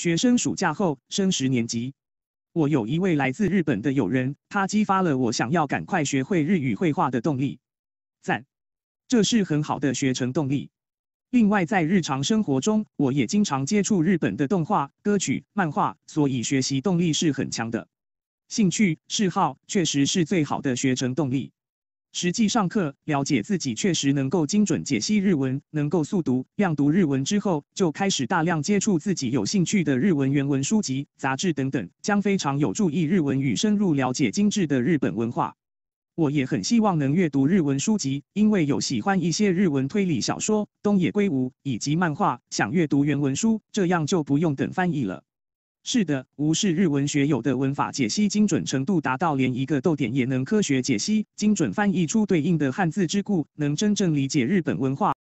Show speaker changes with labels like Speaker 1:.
Speaker 1: 学生暑假后升十年级，我有一位来自日本的友人，他激发了我想要赶快学会日语绘画的动力。赞，这是很好的学成动力。另外，在日常生活中，我也经常接触日本的动画、歌曲、漫画，所以学习动力是很强的。兴趣嗜好确实是最好的学成动力。实际上课了解自己确实能够精准解析日文，能够速读、量读日文之后，就开始大量接触自己有兴趣的日文原文书籍、杂志等等，将非常有助于日文语深入了解精致的日本文化。我也很希望能阅读日文书籍，因为有喜欢一些日文推理小说、东野圭吾以及漫画，想阅读原文书，这样就不用等翻译了。是的，无视日文学友的文法解析精准程度达到，连一个逗点也能科学解析，精准翻译出对应的汉字之故，能真正理解日本文化。